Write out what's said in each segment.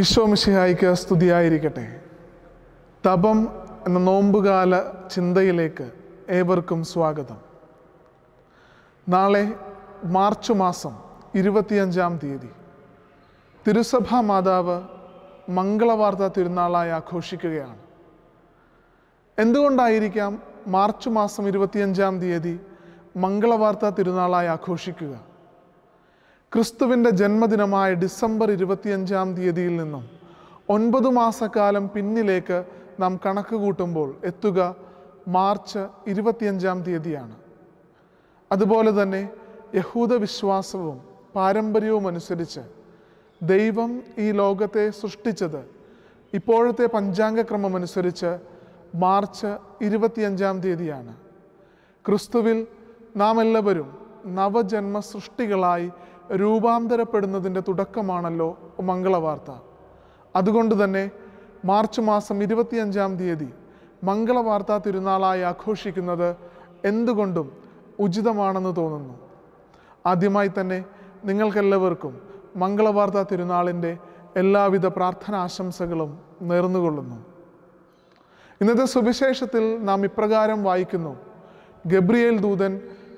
ഈശോ മിശിഹായിക്ക് സ്തുതിയായിരിക്കട്ടെ തപം എന്ന നോമ്പുകാല ചിന്തയിലേക്ക് ഏവർക്കും സ്വാഗതം നാളെ മാർച്ച് മാസം ഇരുപത്തിയഞ്ചാം തീയതി തിരുസഭാ മാതാവ് മംഗളവാർത്ത തിരുനാളായി ആഘോഷിക്കുകയാണ് എന്തുകൊണ്ടായിരിക്കാം മാർച്ച് മാസം ഇരുപത്തിയഞ്ചാം തീയതി മംഗളവാർത്ത തിരുനാളായി ആഘോഷിക്കുക ക്രിസ്തുവിൻ്റെ ജന്മദിനമായ ഡിസംബർ ഇരുപത്തിയഞ്ചാം തീയതിയിൽ നിന്നും ഒൻപത് മാസക്കാലം പിന്നിലേക്ക് നാം കണക്ക് കൂട്ടുമ്പോൾ എത്തുക മാർച്ച് ഇരുപത്തിയഞ്ചാം തീയതിയാണ് അതുപോലെ തന്നെ യഹൂദ വിശ്വാസവും പാരമ്പര്യവും അനുസരിച്ച് ദൈവം ഈ ലോകത്തെ സൃഷ്ടിച്ചത് ഇപ്പോഴത്തെ പഞ്ചാംഗക്രമം അനുസരിച്ച് മാർച്ച് ഇരുപത്തിയഞ്ചാം തീയതിയാണ് ക്രിസ്തുവിൽ നാം എല്ലാവരും നവജന്മ സൃഷ്ടികളായി രൂപാന്തരപ്പെടുന്നതിൻ്റെ തുടക്കമാണല്ലോ മംഗളവാർത്ത അതുകൊണ്ട് തന്നെ മാർച്ച് മാസം ഇരുപത്തിയഞ്ചാം തീയതി മംഗളവാർത്ത തിരുനാളായി ആഘോഷിക്കുന്നത് എന്തുകൊണ്ടും ഉചിതമാണെന്ന് തോന്നുന്നു ആദ്യമായി തന്നെ നിങ്ങൾക്കെല്ലാവർക്കും മംഗളവാർത്ത തിരുനാളിൻ്റെ എല്ലാവിധ പ്രാർത്ഥനാശംസകളും നേർന്നുകൊള്ളുന്നു ഇന്നത്തെ സുവിശേഷത്തിൽ നാം ഇപ്രകാരം വായിക്കുന്നു ഗബ്രിയേൽ ദൂതൻ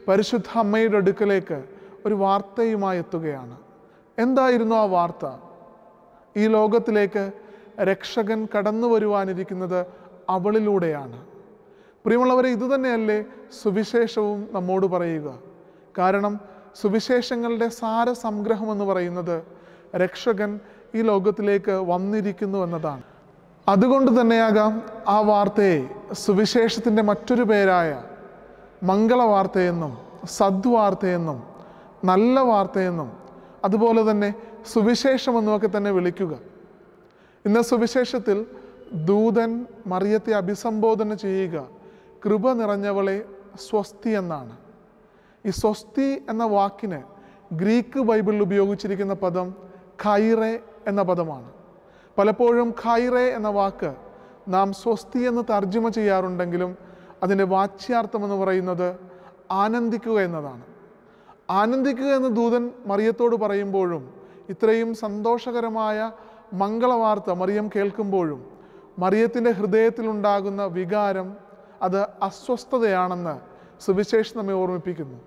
പരിശുദ്ധ അമ്മയുടെ അടുക്കലേക്ക് ഒരു വാർത്തയുമായി എത്തുകയാണ് എന്തായിരുന്നു ആ വാർത്ത ഈ ലോകത്തിലേക്ക് രക്ഷകൻ കടന്നു വരുവാനിരിക്കുന്നത് അവളിലൂടെയാണ് പ്രിയമുള്ളവരെ ഇതുതന്നെയല്ലേ സുവിശേഷവും നമ്മോട് പറയുക കാരണം സുവിശേഷങ്ങളുടെ സാര സംഗ്രഹം എന്ന് പറയുന്നത് രക്ഷകൻ ഈ ലോകത്തിലേക്ക് വന്നിരിക്കുന്നു എന്നതാണ് അതുകൊണ്ട് തന്നെയാകാം ആ വാർത്തയെ സുവിശേഷത്തിൻ്റെ മറ്റൊരു പേരായ മംഗളവാർത്തയെന്നും സദ്വാർത്തയെന്നും നല്ല വാർത്തയെന്നും അതുപോലെ തന്നെ സുവിശേഷം തന്നെ വിളിക്കുക ഇന്ന് സുവിശേഷത്തിൽ ദൂതൻ മറിയത്തെ അഭിസംബോധന ചെയ്യുക കൃപ നിറഞ്ഞവളെ സ്വസ്തി എന്നാണ് ഈ സ്വസ്തി എന്ന വാക്കിന് ഗ്രീക്ക് ബൈബിളിൽ ഉപയോഗിച്ചിരിക്കുന്ന പദം ഖൈറെ എന്ന പദമാണ് പലപ്പോഴും ഖൈറെ എന്ന വാക്ക് നാം സ്വസ്തി എന്ന് തർജ്ജമ ചെയ്യാറുണ്ടെങ്കിലും അതിൻ്റെ വാച്യാർത്ഥം എന്ന് പറയുന്നത് ആനന്ദിക്കുക എന്നതാണ് ആനന്ദിക്കുക എന്ന് ദൂതൻ മറിയത്തോട് പറയുമ്പോഴും ഇത്രയും സന്തോഷകരമായ മംഗളവാർത്ത മറിയം കേൾക്കുമ്പോഴും മറിയത്തിൻ്റെ ഹൃദയത്തിലുണ്ടാകുന്ന വികാരം അത് അസ്വസ്ഥതയാണെന്ന് സുവിശേഷം നമ്മെ ഓർമ്മിപ്പിക്കുന്നു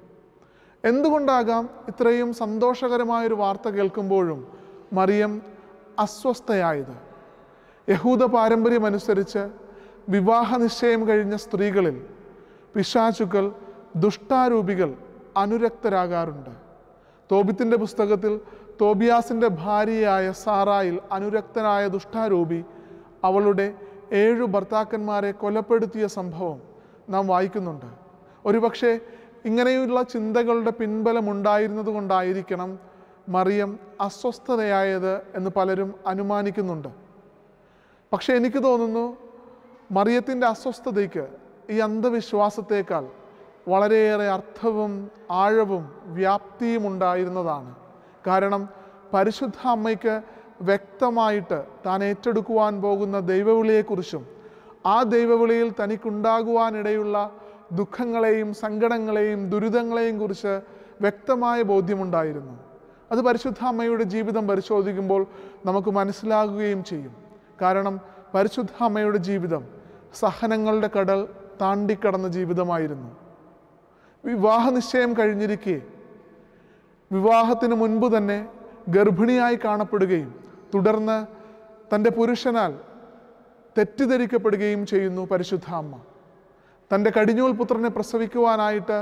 എന്തുകൊണ്ടാകാം ഇത്രയും സന്തോഷകരമായൊരു വാർത്ത കേൾക്കുമ്പോഴും മറിയം അസ്വസ്ഥയായത് യഹൂദ പാരമ്പര്യമനുസരിച്ച് വിവാഹ നിശ്ചയം കഴിഞ്ഞ സ്ത്രീകളിൽ പിശാചുക്കൾ ദുഷ്ടാരൂപികൾ അനുരക്തരാകാറുണ്ട് തോബിത്തിൻ്റെ പുസ്തകത്തിൽ തോബിയാസിൻ്റെ ഭാര്യയായ സാറായിൽ അനുരക്തനായ ദുഷ്ടാരൂപി അവളുടെ ഏഴു ഭർത്താക്കന്മാരെ കൊലപ്പെടുത്തിയ സംഭവം നാം വായിക്കുന്നുണ്ട് ഒരുപക്ഷെ ഇങ്ങനെയുള്ള ചിന്തകളുടെ പിൻബലമുണ്ടായിരുന്നത് കൊണ്ടായിരിക്കണം മറിയം അസ്വസ്ഥതയായത് എന്ന് പലരും അനുമാനിക്കുന്നുണ്ട് പക്ഷേ എനിക്ക് തോന്നുന്നു മറിയത്തിൻ്റെ അസ്വസ്ഥതയ്ക്ക് ഈ അന്ധവിശ്വാസത്തേക്കാൾ വളരെയേറെ അർത്ഥവും ആഴവും വ്യാപ്തിയും ഉണ്ടായിരുന്നതാണ് കാരണം പരിശുദ്ധ അമ്മയ്ക്ക് വ്യക്തമായിട്ട് താൻ ഏറ്റെടുക്കുവാൻ പോകുന്ന ദൈവവിളിയെക്കുറിച്ചും ആ ദൈവവിളിയിൽ തനിക്കുണ്ടാകുവാനിടയുള്ള ദുഃഖങ്ങളെയും സങ്കടങ്ങളെയും ദുരിതങ്ങളെയും കുറിച്ച് വ്യക്തമായ ബോധ്യമുണ്ടായിരുന്നു അത് പരിശുദ്ധ അമ്മയുടെ ജീവിതം പരിശോധിക്കുമ്പോൾ നമുക്ക് മനസ്സിലാകുകയും ചെയ്യും കാരണം പരിശുദ്ധ അമ്മയുടെ ജീവിതം സഹനങ്ങളുടെ കടൽ താണ്ടിക്കടന്ന ജീവിതമായിരുന്നു വിവാഹ നിശ്ചയം കഴിഞ്ഞിരിക്കെ വിവാഹത്തിന് മുൻപ് തന്നെ ഗർഭിണിയായി കാണപ്പെടുകയും തുടർന്ന് തൻ്റെ പുരുഷനാൽ തെറ്റിദ്ധരിക്കപ്പെടുകയും ചെയ്യുന്നു പരിശുദ്ധ അമ്മ തൻ്റെ കടിഞ്ഞൂൽ പുത്രനെ പ്രസവിക്കുവാനായിട്ട്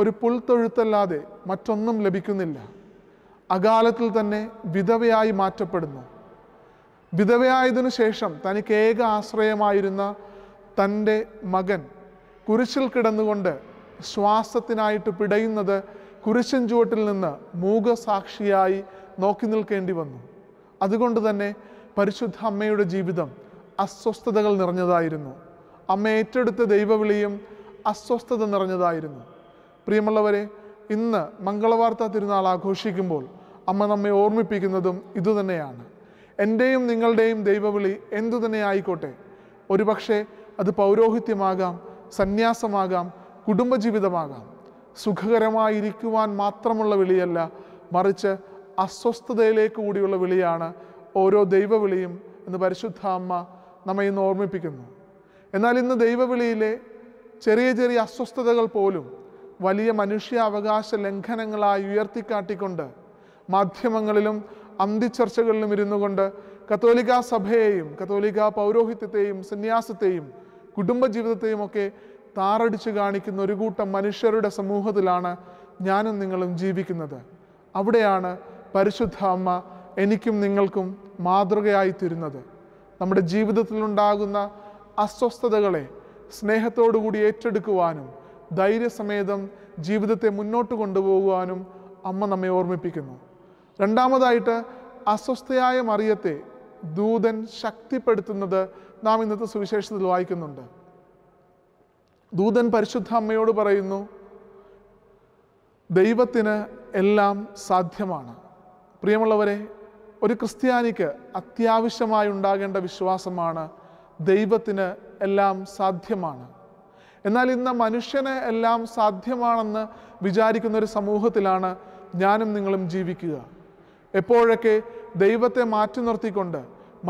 ഒരു പുൽത്തൊഴുത്തല്ലാതെ മറ്റൊന്നും ലഭിക്കുന്നില്ല അകാലത്തിൽ തന്നെ വിധവയായി മാറ്റപ്പെടുന്നു വിധവയായതിനു ശേഷം തനിക്ക് ഏക ആശ്രയമായിരുന്ന തൻ്റെ മകൻ കുരിശിൽ കിടന്നുകൊണ്ട് ശ്വാസത്തിനായിട്ട് പിടയുന്നത് കുരിശൻ ചുവട്ടിൽ നിന്ന് മൂകസാക്ഷിയായി നോക്കി നിൽക്കേണ്ടി വന്നു അതുകൊണ്ട് തന്നെ പരിശുദ്ധ അമ്മയുടെ ജീവിതം അസ്വസ്ഥതകൾ നിറഞ്ഞതായിരുന്നു അമ്മ ഏറ്റെടുത്ത ദൈവവിളിയും അസ്വസ്ഥത നിറഞ്ഞതായിരുന്നു പ്രിയമുള്ളവരെ ഇന്ന് മംഗളവാർത്ത തിരുനാൾ ആഘോഷിക്കുമ്പോൾ അമ്മ നമ്മെ ഓർമ്മിപ്പിക്കുന്നതും ഇതുതന്നെയാണ് എൻ്റെയും നിങ്ങളുടെയും ദൈവവിളി എന്തു തന്നെ ആയിക്കോട്ടെ ഒരുപക്ഷെ അത് പൗരോഹിത്യമാകാം സന്യാസമാകാം കുടുംബജീവിതമാകാം സുഖകരമായിരിക്കുവാൻ മാത്രമുള്ള വിളിയല്ല മറിച്ച് അസ്വസ്ഥതയിലേക്ക് കൂടിയുള്ള വിളിയാണ് ഓരോ ദൈവവിളിയും എന്ന് പരിശുദ്ധ അമ്മ നമ്മെ ഇന്ന് ഓർമ്മിപ്പിക്കുന്നു എന്നാൽ ഇന്ന് ദൈവവിളിയിലെ ചെറിയ ചെറിയ അസ്വസ്ഥതകൾ പോലും വലിയ മനുഷ്യ അവകാശ ലംഘനങ്ങളായി ഉയർത്തിക്കാട്ടിക്കൊണ്ട് മാധ്യമങ്ങളിലും അന്തിച്ചർച്ചകളിലും ഇരുന്നു കൊണ്ട് കത്തോലിക്കാ സഭയെയും കത്തോലിക്കാ പൗരോഹിത്യത്തെയും സന്യാസത്തെയും കുടുംബജീവിതത്തെയും ഒക്കെ താറടിച്ചു കാണിക്കുന്ന ഒരു കൂട്ടം മനുഷ്യരുടെ സമൂഹത്തിലാണ് ഞാനും നിങ്ങളും ജീവിക്കുന്നത് അവിടെയാണ് പരിശുദ്ധ അമ്മ എനിക്കും നിങ്ങൾക്കും മാതൃകയായിത്തീരുന്നത് നമ്മുടെ ജീവിതത്തിലുണ്ടാകുന്ന അസ്വസ്ഥതകളെ സ്നേഹത്തോടുകൂടി ഏറ്റെടുക്കുവാനും ധൈര്യസമേതം ജീവിതത്തെ മുന്നോട്ട് കൊണ്ടുപോകുവാനും അമ്മ നമ്മെ ഓർമ്മിപ്പിക്കുന്നു രണ്ടാമതായിട്ട് അസ്വസ്ഥയായ മറിയത്തെ ദൂതൻ ശക്തിപ്പെടുത്തുന്നത് നാം ഇന്നത്തെ സുവിശേഷത്തിൽ വായിക്കുന്നുണ്ട് ദൂതൻ പരിശുദ്ധ അമ്മയോട് പറയുന്നു ദൈവത്തിന് എല്ലാം സാധ്യമാണ് പ്രിയമുള്ളവരെ ഒരു ക്രിസ്ത്യാനിക്ക് അത്യാവശ്യമായി ഉണ്ടാകേണ്ട വിശ്വാസമാണ് ദൈവത്തിന് എല്ലാം സാധ്യമാണ് എന്നാൽ ഇന്ന് മനുഷ്യന് എല്ലാം സാധ്യമാണെന്ന് വിചാരിക്കുന്ന ഒരു സമൂഹത്തിലാണ് ഞാനും നിങ്ങളും ജീവിക്കുക എപ്പോഴൊക്കെ ദൈവത്തെ മാറ്റി നിർത്തിക്കൊണ്ട്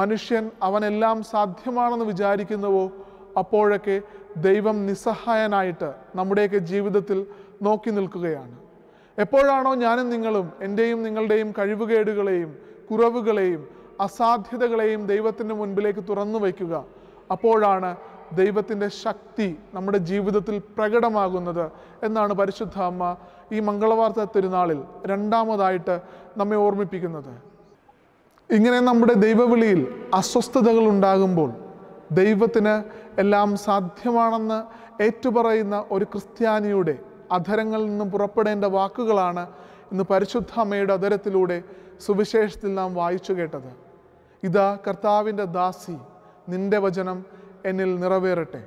മനുഷ്യൻ അവനെല്ലാം സാധ്യമാണെന്ന് വിചാരിക്കുന്നുവോ അപ്പോഴൊക്കെ ദൈവം നിസ്സഹായനായിട്ട് നമ്മുടെയൊക്കെ ജീവിതത്തിൽ നോക്കി നിൽക്കുകയാണ് എപ്പോഴാണോ ഞാനും നിങ്ങളും എൻ്റെയും നിങ്ങളുടെയും കഴിവുകേടുകളെയും കുറവുകളെയും അസാധ്യതകളെയും ദൈവത്തിൻ്റെ മുൻപിലേക്ക് തുറന്നു വയ്ക്കുക അപ്പോഴാണ് ദൈവത്തിൻ്റെ ശക്തി നമ്മുടെ ജീവിതത്തിൽ പ്രകടമാകുന്നത് എന്നാണ് പരിശുദ്ധ അമ്മ ഈ മംഗളവാർത്ത തിരുനാളിൽ രണ്ടാമതായിട്ട് നമ്മെ ഓർമ്മിപ്പിക്കുന്നത് ഇങ്ങനെ നമ്മുടെ ദൈവവിളിയിൽ അസ്വസ്ഥതകൾ ഉണ്ടാകുമ്പോൾ ദൈവത്തിന് എല്ലാം സാധ്യമാണെന്ന് ഏറ്റുപറയുന്ന ഒരു ക്രിസ്ത്യാനിയുടെ അധരങ്ങളിൽ നിന്നും പുറപ്പെടേണ്ട വാക്കുകളാണ് ഇന്ന് പരിശുദ്ധ അമ്മയുടെ അധരത്തിലൂടെ സുവിശേഷത്തിൽ നാം വായിച്ചു കേട്ടത് ഇതാ കർത്താവിൻ്റെ ദാസി നിന്റെ വചനം എന്നിൽ നിറവേറട്ടെ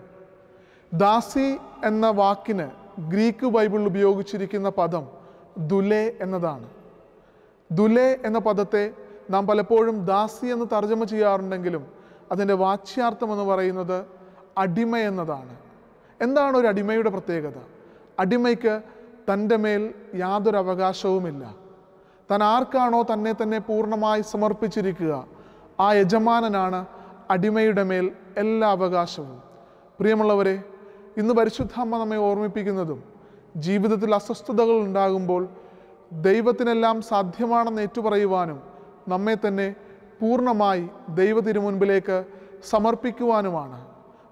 ദാസി എന്ന വാക്കിന് ഗ്രീക്ക് ബൈബിൾ ഉപയോഗിച്ചിരിക്കുന്ന പദം ദുലേ എന്നതാണ് ദുലേ എന്ന പദത്തെ നാം പലപ്പോഴും ദാസി എന്ന് തർജ്ജമ ചെയ്യാറുണ്ടെങ്കിലും അതിൻ്റെ വാച്യാർത്ഥം എന്ന് പറയുന്നത് അടിമ എന്നതാണ് എന്താണ് ഒരു അടിമയുടെ പ്രത്യേകത അടിമയ്ക്ക് തൻ്റെ മേൽ യാതൊരു അവകാശവുമില്ല താൻ ആർക്കാണോ തന്നെ തന്നെ പൂർണ്ണമായി സമർപ്പിച്ചിരിക്കുക ആ യജമാനനാണ് അടിമയുടെ മേൽ എല്ലാ അവകാശവും പ്രിയമുള്ളവരെ ഇന്ന് പരിശുദ്ധാമ്മ നമ്മെ ഓർമ്മിപ്പിക്കുന്നതും ജീവിതത്തിൽ അസ്വസ്ഥതകൾ ഉണ്ടാകുമ്പോൾ ദൈവത്തിനെല്ലാം സാധ്യമാണെന്ന് ഏറ്റുപറയുവാനും നമ്മെ തന്നെ പൂർണ്ണമായി ദൈവത്തിനു മുൻപിലേക്ക് സമർപ്പിക്കുവാനുമാണ്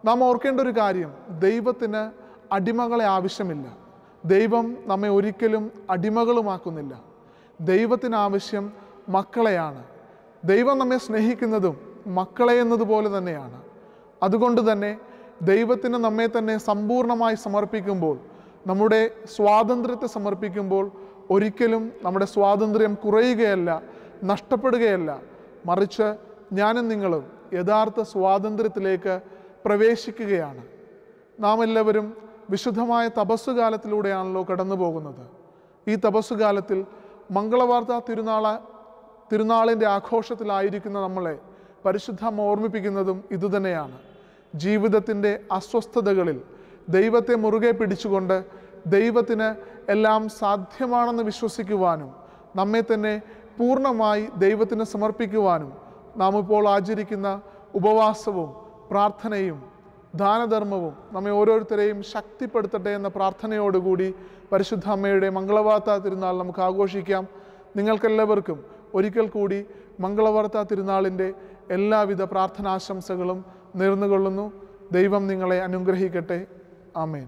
നാം ഓർക്കേണ്ട ഒരു കാര്യം ദൈവത്തിന് അടിമകളെ ആവശ്യമില്ല ദൈവം നമ്മെ ഒരിക്കലും അടിമകളുമാക്കുന്നില്ല ദൈവത്തിനാവശ്യം മക്കളെയാണ് ദൈവം നമ്മെ സ്നേഹിക്കുന്നതും മക്കളെ എന്നതുപോലെ തന്നെയാണ് അതുകൊണ്ട് തന്നെ ദൈവത്തിന് നമ്മെ തന്നെ സമ്പൂർണമായി സമർപ്പിക്കുമ്പോൾ നമ്മുടെ സ്വാതന്ത്ര്യത്തെ സമർപ്പിക്കുമ്പോൾ ഒരിക്കലും നമ്മുടെ സ്വാതന്ത്ര്യം കുറയുകയല്ല നഷ്ടപ്പെടുകയല്ല മറിച്ച് ഞാനും നിങ്ങളും യഥാർത്ഥ സ്വാതന്ത്ര്യത്തിലേക്ക് പ്രവേശിക്കുകയാണ് നാം എല്ലാവരും വിശുദ്ധമായ തപസ്സുകാലത്തിലൂടെയാണല്ലോ കടന്നു പോകുന്നത് ഈ തപസ്സുകാലത്തിൽ മംഗളവാർത്ത തിരുനാള തിരുനാളിൻ്റെ ആഘോഷത്തിലായിരിക്കുന്ന നമ്മളെ പരിശുദ്ധം ഓർമ്മിപ്പിക്കുന്നതും ഇതുതന്നെയാണ് ജീവിതത്തിൻ്റെ അസ്വസ്ഥതകളിൽ ദൈവത്തെ മുറുകെ പിടിച്ചുകൊണ്ട് ദൈവത്തിന് എല്ലാം സാധ്യമാണെന്ന് വിശ്വസിക്കുവാനും നമ്മെ തന്നെ പൂർണ്ണമായി ദൈവത്തിന് സമർപ്പിക്കുവാനും നാം ഇപ്പോൾ ആചരിക്കുന്ന ഉപവാസവും പ്രാർത്ഥനയും ദാനധർമ്മവും നമ്മെ ഓരോരുത്തരെയും ശക്തിപ്പെടുത്തട്ടെ എന്ന പ്രാർത്ഥനയോടുകൂടി പരിശുദ്ധ അമ്മയുടെ മംഗളവാർത്ത തിരുനാൾ നമുക്ക് ആഘോഷിക്കാം നിങ്ങൾക്കെല്ലാവർക്കും ഒരിക്കൽ കൂടി മംഗളവാർത്ത തിരുനാളിൻ്റെ എല്ലാവിധ പ്രാർത്ഥനാശംസകളും നേർന്നുകൊള്ളുന്നു ദൈവം നിങ്ങളെ അനുഗ്രഹിക്കട്ടെ ആമേൻ